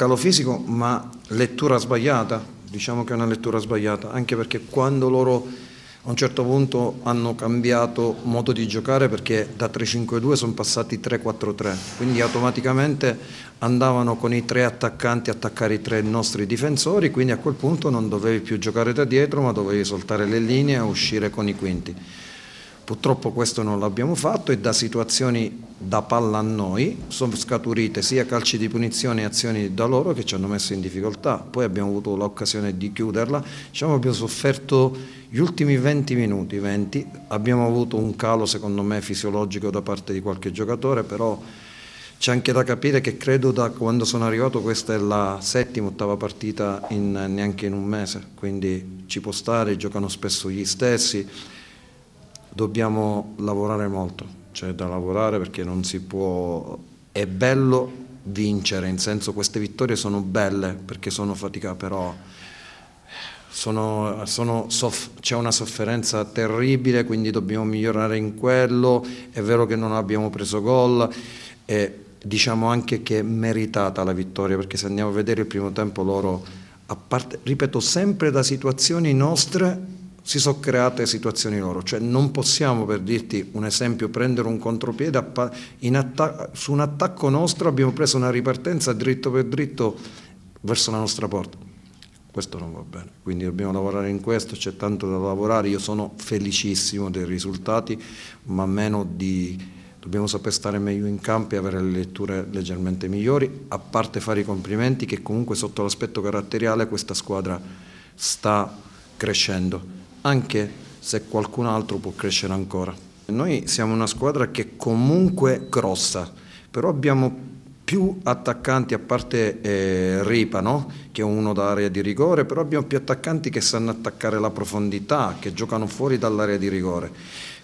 calo fisico ma lettura sbagliata, diciamo che è una lettura sbagliata, anche perché quando loro a un certo punto hanno cambiato modo di giocare perché da 3-5-2 sono passati 3-4-3, quindi automaticamente andavano con i tre attaccanti a attaccare i tre nostri difensori, quindi a quel punto non dovevi più giocare da dietro ma dovevi soltare le linee e uscire con i quinti. Purtroppo questo non l'abbiamo fatto e da situazioni da palla a noi sono scaturite sia calci di punizione e azioni da loro che ci hanno messo in difficoltà. Poi abbiamo avuto l'occasione di chiuderla, diciamo abbiamo sofferto gli ultimi 20 minuti, 20. abbiamo avuto un calo secondo me fisiologico da parte di qualche giocatore, però c'è anche da capire che credo da quando sono arrivato questa è la settima, ottava partita in, neanche in un mese, quindi ci può stare, giocano spesso gli stessi dobbiamo lavorare molto, c'è da lavorare perché non si può, è bello vincere, in senso queste vittorie sono belle perché sono fatica però c'è una sofferenza terribile quindi dobbiamo migliorare in quello, è vero che non abbiamo preso gol e diciamo anche che è meritata la vittoria perché se andiamo a vedere il primo tempo loro, a parte, ripeto sempre da situazioni nostre si sono create situazioni loro, cioè non possiamo per dirti un esempio prendere un contropiede su un attacco nostro abbiamo preso una ripartenza dritto per dritto verso la nostra porta. Questo non va bene, quindi dobbiamo lavorare in questo, c'è tanto da lavorare, io sono felicissimo dei risultati, ma meno di dobbiamo saper stare meglio in campo e avere le letture leggermente migliori, a parte fare i complimenti che comunque sotto l'aspetto caratteriale questa squadra sta crescendo anche se qualcun altro può crescere ancora. Noi siamo una squadra che comunque grossa, però abbiamo più attaccanti, a parte eh, Ripa, no? che è uno d'area di rigore, però abbiamo più attaccanti che sanno attaccare la profondità, che giocano fuori dall'area di rigore.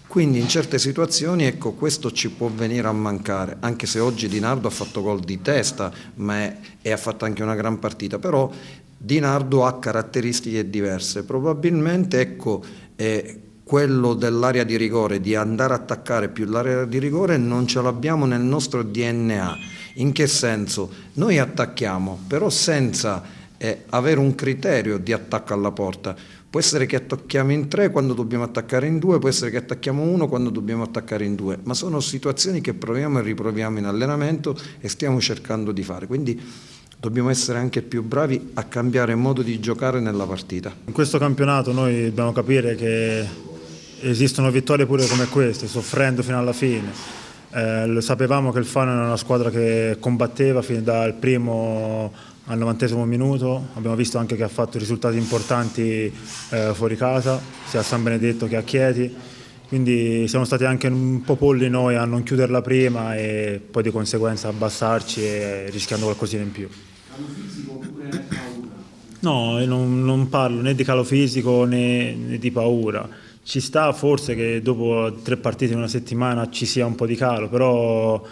Quindi in certe situazioni ecco, questo ci può venire a mancare, anche se oggi Di Nardo ha fatto gol di testa è, e ha fatto anche una gran partita, però Di Nardo ha caratteristiche diverse. Probabilmente ecco, eh, quello dell'area di rigore, di andare a attaccare più l'area di rigore, non ce l'abbiamo nel nostro DNA. In che senso? Noi attacchiamo, però senza è avere un criterio di attacco alla porta. Può essere che attacchiamo in tre quando dobbiamo attaccare in due, può essere che attacchiamo uno quando dobbiamo attaccare in due, ma sono situazioni che proviamo e riproviamo in allenamento e stiamo cercando di fare. Quindi dobbiamo essere anche più bravi a cambiare modo di giocare nella partita. In questo campionato noi dobbiamo capire che esistono vittorie pure come queste, soffrendo fino alla fine. Eh, sapevamo che il Fano era una squadra che combatteva fin dal primo al 90 minuto, abbiamo visto anche che ha fatto risultati importanti eh, fuori casa, sia a San Benedetto che a Chieti, quindi siamo stati anche un po' polli noi a non chiuderla prima e poi di conseguenza abbassarci e rischiando qualcosina in più. Calo fisico oppure paura? No, non, non, parlo né di calo fisico né, né di paura. Ci sta forse che dopo tre partite in una settimana ci sia un po' di calo, però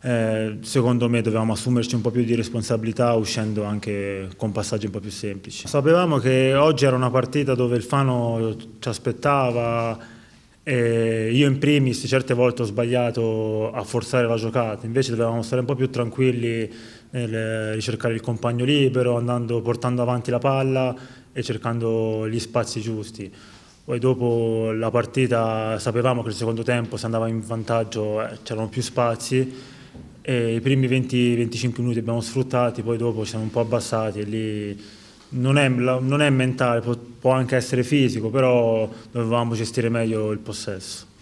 eh, secondo me dovevamo assumerci un po' più di responsabilità uscendo anche con passaggi un po' più semplici. Sapevamo che oggi era una partita dove il Fano ci aspettava, e io in primis certe volte ho sbagliato a forzare la giocata, invece dovevamo stare un po' più tranquilli nel ricercare il compagno libero, andando, portando avanti la palla e cercando gli spazi giusti. Poi dopo la partita sapevamo che nel secondo tempo se andava in vantaggio eh, c'erano più spazi e I primi 20-25 minuti abbiamo sfruttati, poi dopo siamo un po' abbassati e lì non è, non è mentale, può anche essere fisico, però dovevamo gestire meglio il possesso.